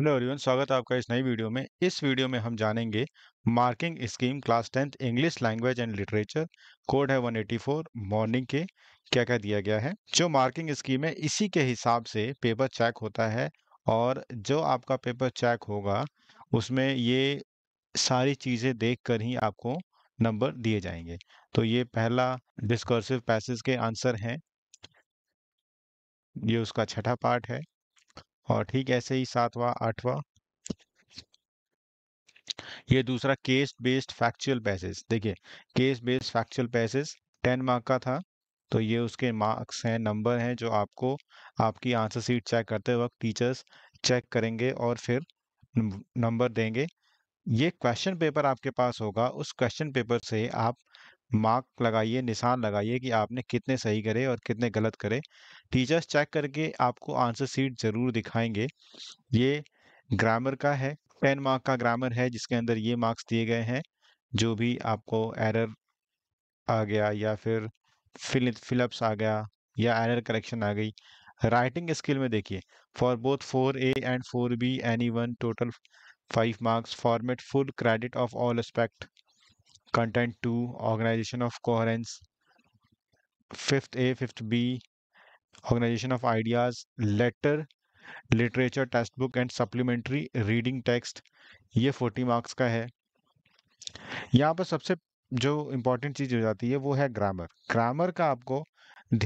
hello everyone स्वागत है आपका इस नई वीडियो में इस वीडियो में हम जानेंगे marking scheme class tenth English language and literature code है 184 मॉर्निंग के क्या क्या दिया गया है जो मार्किंग स्कीम है इसी के हिसाब से पेपर चेक होता है और जो आपका पेपर चेक होगा उसमें ये सारी चीज़ें देख ही आपको नंबर दिए जाएंगे तो ये पहला डिस्कर्सिव पैसेज के आंसर हैं ये उसका छठा पार्ट है और ठीक ऐसे ही सातवां आठवां ये दूसरा केस बेस्ड फैक्चुअल पैसेज देखिए case based factual passage ten mark का था तो ये उसके मार्क्स हैं नंबर हैं जो आपको आपकी आंसर सीट चेक करते वक्त टीचर्स चेक करेंगे और फिर नंबर देंगे ये क्वेश्चन पेपर आपके पास होगा उस क्वेश्चन पेपर से आप मार्क लगाइए निशान लगाइए कि आपने कितने सही करे और कितने गलत करे टीचर्स चेक करके आपको आंसर सीट ज़रूर दिखाएंगे ये ग्रामर का है टेन मार्क का ग्रामर है जिसके अंदर ये मार्क्स दिए गए हैं जो भी आपको एरर आ गया या फिर फिल फिलअप्स आ गया या एरर करेक्शन आ गई राइटिंग स्किल में देखिए for both four A and four B any one total five marks format full credit of all aspect content to organization of coherence fifth a fifth b organization of ideas letter literature textbook and supplementary reading text ये 40 marks का है यहाँ पर सबसे जो important चीज़ हो जाती है वो है ग्रामर ग्रामर का आपको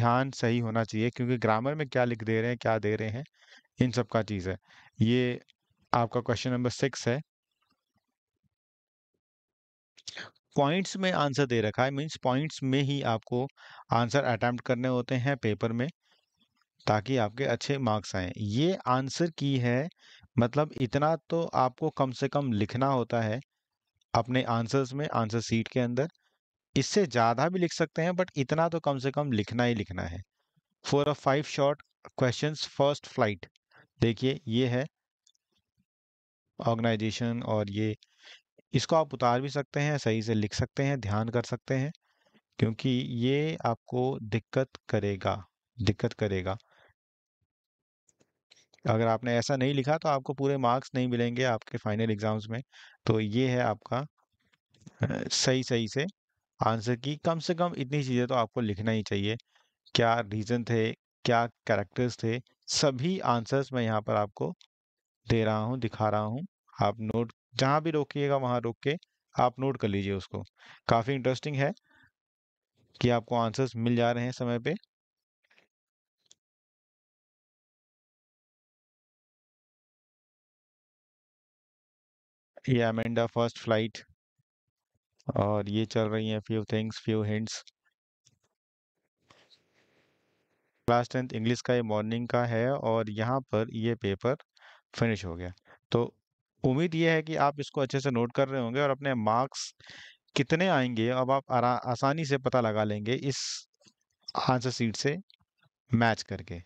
ध्यान सही होना चाहिए क्योंकि ग्रामर में क्या लिख दे रहे हैं क्या दे रहे हैं इन सब का चीज़ है ये आपका क्वेश्चन नंबर सिक्स है पॉइंट्स में आंसर दे रखा है मीन्स पॉइंट्स में ही आपको आंसर अटैम्प्ट करने होते हैं पेपर में ताकि आपके अच्छे मार्क्स आए ये आंसर की है मतलब इतना तो आपको कम से कम लिखना होता है अपने आंसर्स में आंसर सीट के अंदर इससे ज़्यादा भी लिख सकते हैं बट इतना तो कम से कम लिखना ही लिखना है four of five short question first flight देखिए ये है ऑर्गेनाइजेशन और ये इसको आप उतार भी सकते हैं सही से लिख सकते हैं ध्यान कर सकते हैं क्योंकि ये आपको दिक्कत करेगा दिक्कत करेगा अगर आपने ऐसा नहीं लिखा तो आपको पूरे मार्क्स नहीं मिलेंगे आपके फाइनल एग्जाम्स में तो ये है आपका सही सही से आंसर की कम से कम इतनी चीज़ें तो आपको लिखना ही चाहिए क्या रीज़न थे क्या कैरेक्टर्स थे सभी आंसर्स मैं यहाँ पर आपको दे रहा हूँ दिखा रहा हूँ आप नोट जहाँ भी रोकिएगा वहाँ रोक के आप नोट कर लीजिए उसको काफ़ी इंटरेस्टिंग है कि आपको आंसर्स मिल जा रहे हैं समय पे ये अमेंडा फर्स्ट फ्लाइट और ये चल रही हैं few things few hints class tenth English का ये मॉर्निंग का है और यहाँ पर ये पेपर फिनिश हो गया तो उम्मीद ये है कि आप इसको अच्छे से नोट कर रहे होंगे और अपने मार्क्स कितने आएंगे अब आप आसानी से पता लगा लेंगे इस आंसर सीट से मैच करके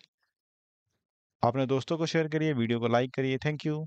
अपने दोस्तों को शेयर करिए वीडियो को लाइक करिए थैंक यू